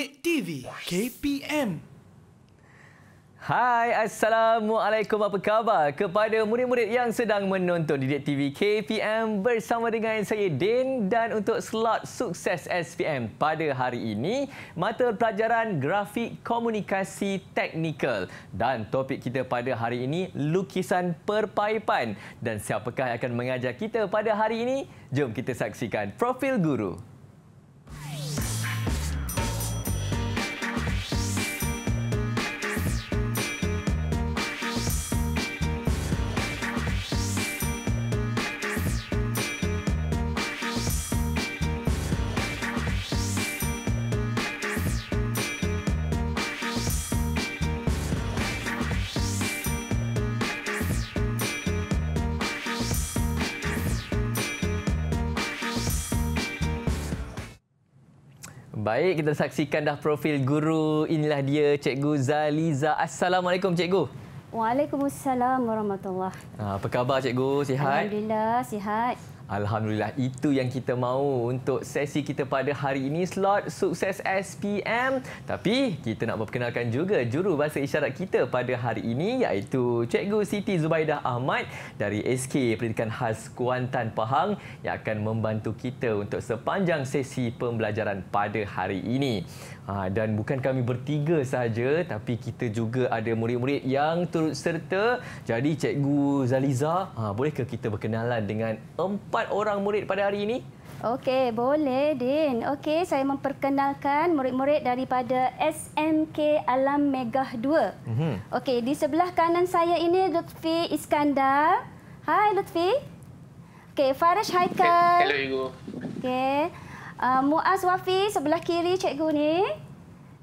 Gate TV KPM. Hai, Assalamualaikum. Apa khabar kepada murid-murid yang sedang menonton di Dek TV KPM bersama dengan saya, Din. Dan untuk slot sukses SPM pada hari ini, mata pelajaran grafik komunikasi teknikal. Dan topik kita pada hari ini, lukisan perpaipan. Dan siapakah yang akan mengajar kita pada hari ini? Jom kita saksikan profil guru. Baik, kita saksikan dah profil guru. Inilah dia, Cikgu Zaliza. Assalamualaikum, Cikgu. Waalaikumsalam warahmatullahi wabarakatuh. Apa khabar, Cikgu? Sihat? Alhamdulillah, sihat. Alhamdulillah itu yang kita mahu untuk sesi kita pada hari ini slot sukses SPM. Tapi kita nak memperkenalkan juga juru bahasa isyarat kita pada hari ini iaitu Cikgu Siti Zubaidah Ahmad dari SK Pendidikan Khas Kuantan Pahang yang akan membantu kita untuk sepanjang sesi pembelajaran pada hari ini. Ha, dan bukan kami bertiga sahaja tapi kita juga ada murid-murid yang turut serta. Jadi Cikgu Zaliza ha, bolehkah kita berkenalan dengan empat empat orang murid pada hari ini? Okey, boleh Din. Okey, saya memperkenalkan murid-murid daripada SMK Alam Megah 2. Mm -hmm. Okey, di sebelah kanan saya ini Lutfi Iskandar. Hai Lutfi. Okey, Faraj Haikal. Hello Ibu. Okey. Uh, Muaz Wafi sebelah kiri cikgu ni.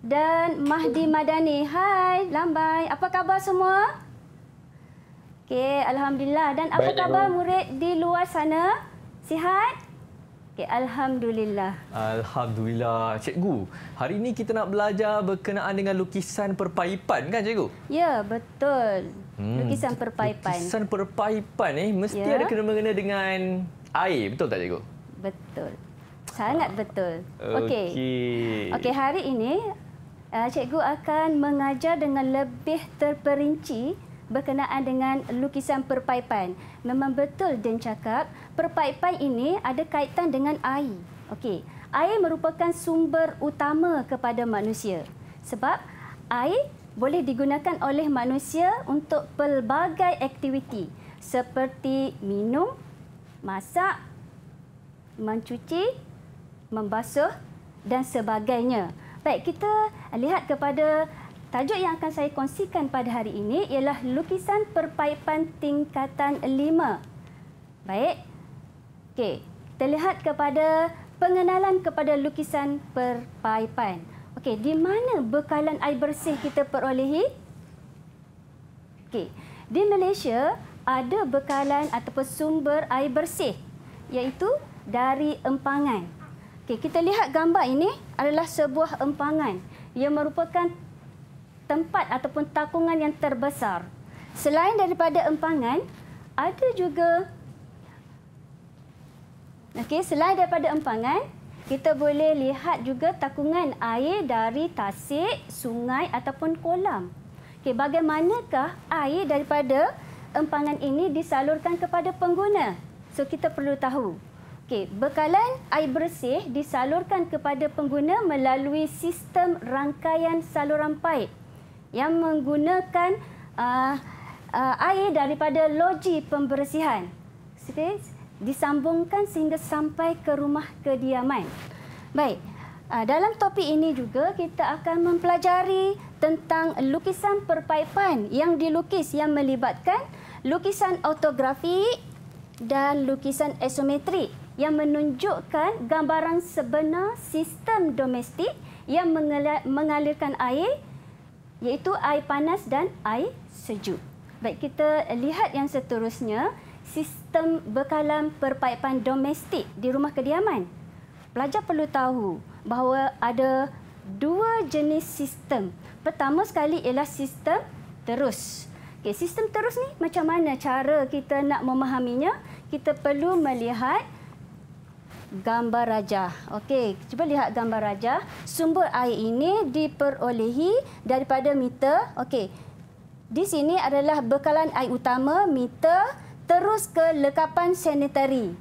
Dan Mahdi Madani. Hai, lambai. Apa khabar semua? Okey, alhamdulillah. Dan apa Baik, khabar murid di luar sana? Sihat? Okay, alhamdulillah. Alhamdulillah, cikgu. Hari ini kita nak belajar berkenaan dengan lukisan perpaipan kan, cikgu? Ya, betul. Hmm, lukisan perpaipan. Lukisan perpaipan ni eh, mesti ya. ada kena-mengena dengan air, betul tak cikgu? Betul. Sangat ha. betul. Okey. Okey, okay, hari ini eh, cikgu akan mengajar dengan lebih terperinci berkenaan dengan lukisan perpaipan. Memang betul Den cakap, perpaipan ini ada kaitan dengan air. Okey, air merupakan sumber utama kepada manusia. Sebab air boleh digunakan oleh manusia untuk pelbagai aktiviti seperti minum, masak, mencuci, membasuh dan sebagainya. Baik, kita lihat kepada tajuk yang akan saya kongsikan pada hari ini ialah lukisan perpaipan tingkatan 5. Baik. Okey, kita lihat kepada pengenalan kepada lukisan perpaipan. Okey, di mana bekalan air bersih kita perolehi? Okey, di Malaysia ada bekalan ataupun sumber air bersih iaitu dari empangan. Okey, kita lihat gambar ini adalah sebuah empangan. Ia merupakan tempat ataupun takungan yang terbesar. Selain daripada empangan, ada juga Okey, selain daripada empangan, kita boleh lihat juga takungan air dari tasik, sungai ataupun kolam. Okey, bagaimanakah air daripada empangan ini disalurkan kepada pengguna? So kita perlu tahu. Okey, bekalan air bersih disalurkan kepada pengguna melalui sistem rangkaian saluran paip yang menggunakan uh, uh, air daripada loji pembersihan. Okay? Disambungkan sehingga sampai ke rumah kediaman. Baik, uh, dalam topik ini juga kita akan mempelajari tentang lukisan perpaipan yang dilukis yang melibatkan lukisan autografi dan lukisan esometri yang menunjukkan gambaran sebenar sistem domestik yang mengalirkan air iaitu air panas dan air sejuk. Baik kita lihat yang seterusnya, sistem bekalan perpaipan domestik di rumah kediaman. Pelajar perlu tahu bahawa ada dua jenis sistem. Pertama sekali ialah sistem terus. Okey, sistem terus ni macam mana cara kita nak memahaminya? Kita perlu melihat gambar raja. Okey, cuba lihat gambar raja. Sumber air ini diperolehi daripada meter. Okey. Di sini adalah bekalan air utama meter terus ke lekapan sanitari.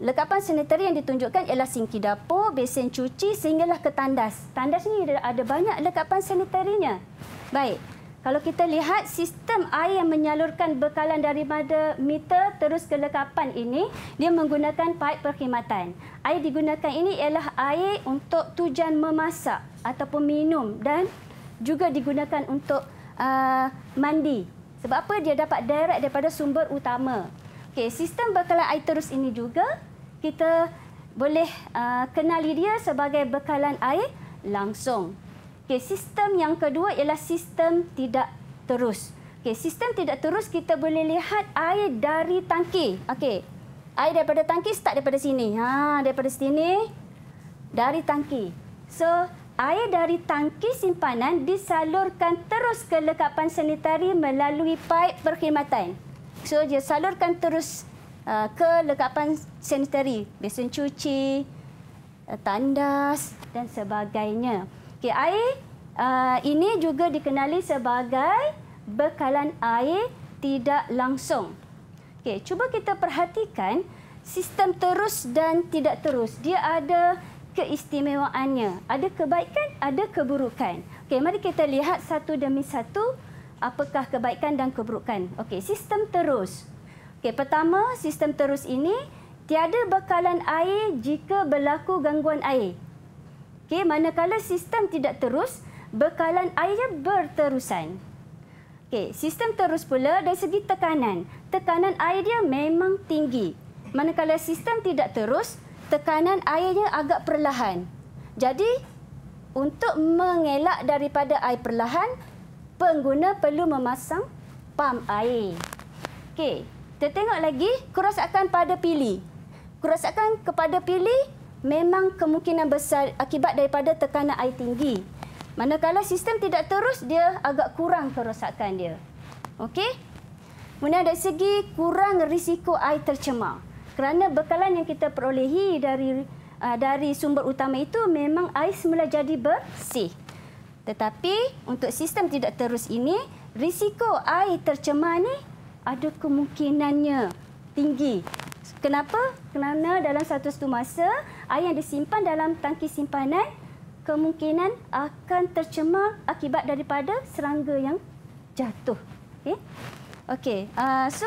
Lekapan sanitari yang ditunjukkan ialah sinki dapur, besin cuci sehinggalah ke tandas. Tandas ini ada banyak lekapan sanitarinya. Baik, kalau kita lihat sistem air yang menyalurkan bekalan dari mata meter terus ke lekapan ini, dia menggunakan paip perkhidmatan. Air digunakan ini ialah air untuk tujuan memasak ataupun minum dan juga digunakan untuk uh, mandi. Sebab apa dia dapat direct daripada sumber utama. Okay, sistem bekalan air terus ini juga kita boleh uh, kenali dia sebagai bekalan air langsung. Okey, sistem yang kedua ialah sistem tidak terus. Okey, sistem tidak terus kita boleh lihat air dari tangki. Okey. Air daripada tangki start daripada sini. Ha, daripada sini dari tangki. So, air dari tangki simpanan disalurkan terus ke lekapan sanitari melalui paip perkhidmatan. So, dia salurkan terus uh, ke lekapan sanitari, besen cuci, uh, tandas dan sebagainya. Okey, air uh, ini juga dikenali sebagai bekalan air tidak langsung. Okey, cuba kita perhatikan sistem terus dan tidak terus. Dia ada keistimewaannya. Ada kebaikan, ada keburukan. Okey, mari kita lihat satu demi satu apakah kebaikan dan keburukan. Okey, sistem terus. Okey, pertama, sistem terus ini tiada bekalan air jika berlaku gangguan air. Okey, manakala sistem tidak terus, bekalan airnya berterusan. Okey, sistem terus pula dari segi tekanan. Tekanan air dia memang tinggi. Manakala sistem tidak terus, tekanan airnya agak perlahan. Jadi, untuk mengelak daripada air perlahan, pengguna perlu memasang pam air. Okey, kita tengok lagi kerosakan pada pili. Kerosakan kepada pili memang kemungkinan besar akibat daripada tekanan air tinggi. Manakala sistem tidak terus, dia agak kurang kerosakan dia. Okey? Kemudian dari segi kurang risiko air tercemar. Kerana bekalan yang kita perolehi dari ah, dari sumber utama itu memang air semula jadi bersih. Tetapi untuk sistem tidak terus ini, risiko air tercemar ini ada kemungkinannya tinggi Kenapa? Kerana dalam satu satu masa air yang disimpan dalam tangki simpanan kemungkinan akan tercemar akibat daripada serangga yang jatuh. Okay. Eh? Okey. Uh, so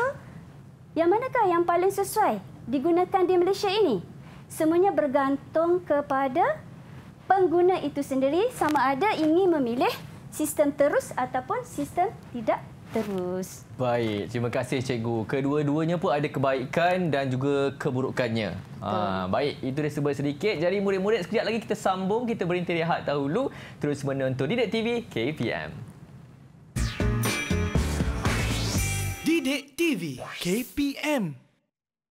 yang manakah yang paling sesuai digunakan di Malaysia ini? Semuanya bergantung kepada pengguna itu sendiri sama ada ingin memilih sistem terus ataupun sistem tidak terus. Baik, terima kasih cikgu. Kedua-duanya pun ada kebaikan dan juga keburukannya. Ha, baik, itu dah sebut sedikit. Jadi murid-murid sekejap lagi kita sambung, kita berhenti rehat dahulu. Terus menonton Didik TV KPM. Didik TV KPM.